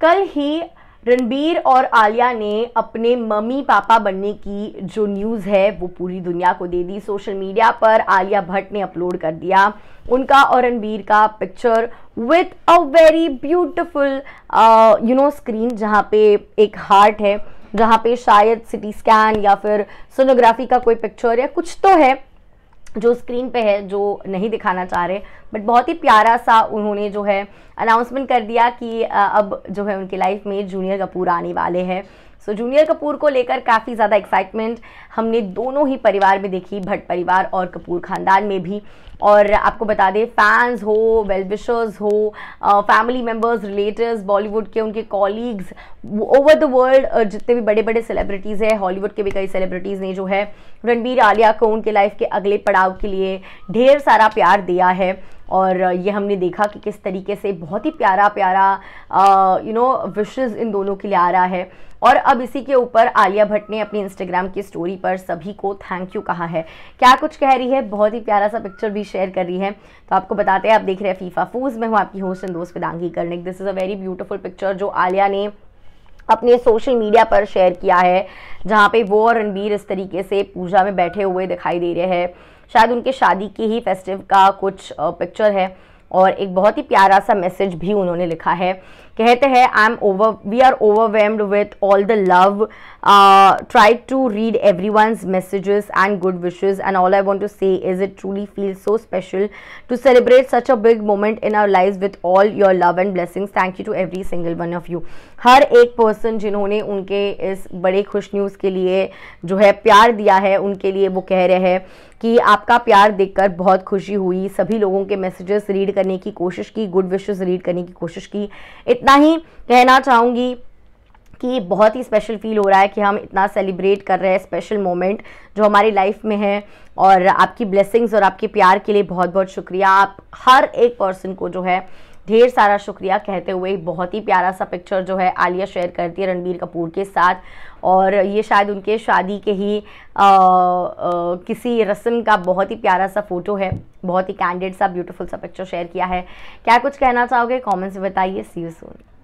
कल ही रणबीर और आलिया ने अपने मम्मी पापा बनने की जो न्यूज़ है वो पूरी दुनिया को दे दी सोशल मीडिया पर आलिया भट्ट ने अपलोड कर दिया उनका और रणबीर का picture with a very beautiful you know screen जहाँ पे एक हार्ट है जहाँ पे शायद सिटी स्कैन या फिर सोनोग्राफी का कोई पिक्चर या कुछ तो है जो स्क्रीन पे है जो नहीं दिखाना चाह रहे बट बहुत ही प्यारा सा उन्होंने जो है अनाउंसमेंट कर दिया कि अब जो है उनकी लाइफ में जूनियर कपूर आने वाले हैं सो जूनियर कपूर को लेकर काफ़ी ज़्यादा एक्साइटमेंट हमने दोनों ही परिवार में देखी भट्ट परिवार और कपूर खानदान में भी और आपको बता दें फैंस हो वेलविशर्स हो फैमिली मेम्बर्स रिलेटिव्स बॉलीवुड के उनके कॉलीग्स ओवर द वर्ल्ड जितने भी बड़े बड़े सेलिब्रिटीज़ हैं हॉलीवुड के भी कई सेलिब्रिटीज़ ने जो है रणबीर आलिया को उनके लाइफ के अगले पड़ाव के लिए ढेर सारा प्यार दिया है और ये हमने देखा कि किस तरीके से बहुत ही प्यारा प्यारा यू नो विशेज़ इन दोनों के लिए आ रहा है और अब इसी के ऊपर आलिया भट्ट ने अपनी इंस्टाग्राम की स्टोरी पर सभी को थैंक यू कहा है क्या कुछ कह रही है बहुत ही प्यारा सा पिक्चर भी शेयर कर रही है तो आपको बताते हैं आप देख रहे हैं फीफा फूज मैं हूँ आपकी होस्ट एंड दोस्त Vidangi Karnik this is a very beautiful picture जो आलिया ने अपने सोशल मीडिया पर शेयर किया है जहाँ पे वो और रणबीर इस तरीके से पूजा में बैठे हुए दिखाई दे रहे हैं शायद उनके शादी के ही फेस्टिव का कुछ पिक्चर है और एक बहुत ही प्यारा सा मैसेज भी उन्होंने लिखा है कहते हैं I am over we are overwhelmed with all the love try to read every one's messages and good wishes and all I want to say is it truly feel so special to celebrate such a big moment in our life with all your love and blessings thank you to every single one of you हर एक person जिन्होंने उनके इस बड़े खुश news के लिए जो है प्यार दिया है उनके लिए वो कह रहे हैं कि आपका प्यार देखकर बहुत खुशी हुई सभी लोगों के मैसेजेस रीड करने की कोशिश की गुड विशेज रीड करने की कोशिश की इतना इतना ही कहना चाहूँगी कि बहुत ही स्पेशल फील हो रहा है कि हम इतना सेलिब्रेट कर रहे हैं स्पेशल मोमेंट जो हमारी लाइफ में है और आपकी ब्लेसिंग्स और आपके प्यार के लिए बहुत बहुत शुक्रिया आप हर एक पर्सन को जो है ढेर सारा शुक्रिया कहते हुए बहुत ही प्यारा सा पिक्चर जो है आलिया शेयर करती है रणबीर कपूर के साथ और ये शायद उनके शादी के ही आ, आ, किसी रस्म का बहुत ही प्यारा सा फ़ोटो है बहुत ही कैंडिड सा ब्यूटीफुल सा पिक्चर शेयर किया है क्या कुछ कहना चाहोगे कमेंट्स में बताइए सी यू सून